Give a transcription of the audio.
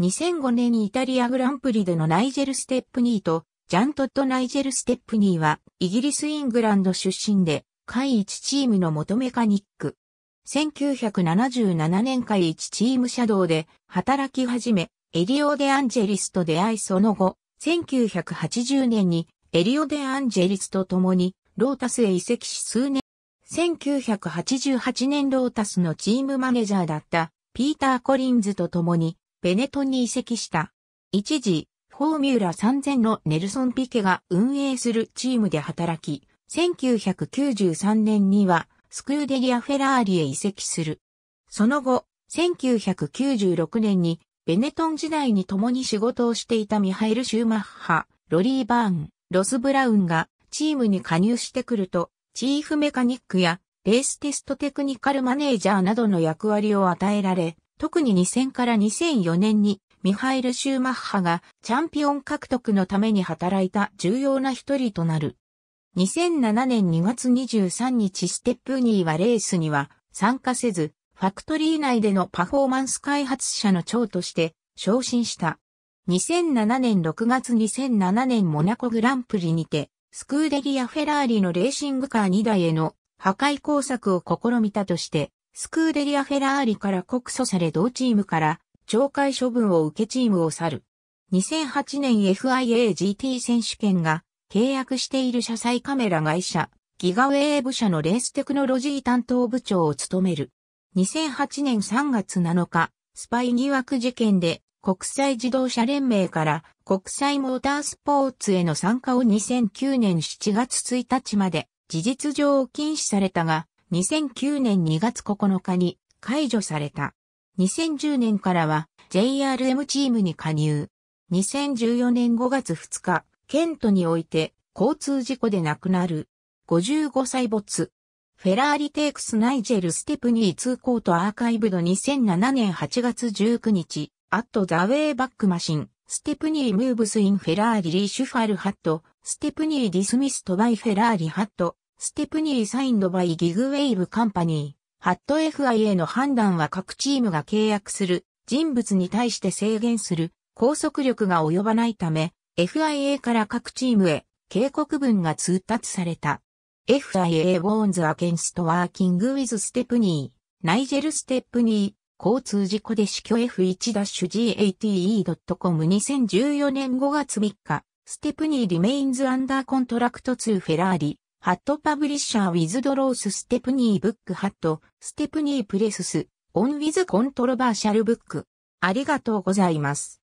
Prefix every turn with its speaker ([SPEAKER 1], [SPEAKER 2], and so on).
[SPEAKER 1] 2005年イタリアグランプリでのナイジェル・ステップニーと、ジャントット・ナイジェル・ステップニーは、イギリス・イングランド出身で、下位1チームの元メカニック。1977年下位1チームシャドウで、働き始め、エリオ・デ・アンジェリスと出会いその後、1980年に、エリオ・デ・アンジェリスと共に、ロータスへ移籍し数年、1988年ロータスのチームマネージャーだった、ピーター・コリンズと共に、ベネトンに移籍した。一時、フォーミュラ3000のネルソン・ピケが運営するチームで働き、1993年にはスクーデリア・フェラーリへ移籍する。その後、1996年にベネトン時代に共に仕事をしていたミハエル・シューマッハ、ロリー・バーン、ロス・ブラウンがチームに加入してくると、チーフメカニックやレーステストテクニカルマネージャーなどの役割を与えられ、特に2000から2004年にミハイル・シューマッハがチャンピオン獲得のために働いた重要な一人となる。2007年2月23日ステップニーはレースには参加せず、ファクトリー内でのパフォーマンス開発者の長として昇進した。2007年6月2007年モナコグランプリにて、スクーデリア・フェラーリのレーシングカー2台への破壊工作を試みたとして、スクーデリア・フェラーリから告訴され同チームから懲戒処分を受けチームを去る。2008年 FIAGT 選手権が契約している車載カメラ会社、ギガウェーブ社のレーステクノロジー担当部長を務める。2008年3月7日、スパイ疑惑事件で国際自動車連盟から国際モータースポーツへの参加を2009年7月1日まで事実上禁止されたが、2009年2月9日に解除された。2010年からは JRM チームに加入。2014年5月2日、ケントにおいて交通事故で亡くなる。55歳没。フェラーリテイクスナイジェルステプニー通コートアーカイブド2007年8月19日、アットザウェイバックマシン、ステプニームーブスインフェラーリリーシュファルハット、ステプニーディスミストバイフェラーリハット、ステプニーサインドバイギグウェイブカンパニー、ハット FIA の判断は各チームが契約する人物に対して制限する拘束力が及ばないため、FIA から各チームへ警告文が通達された。FIA warns against working with ステプニー、ナイジェル・ステプニー、交通事故で死去 F1-GATE.com 2014年5月3日、ステプニーリメインズアンダーコントラクト2フェラーリ。ハットパブリッシャーウィズドロースステプニーブックハット、ステプニープレスス、オンウィズコントロバーシャルブック。ありがとうございます。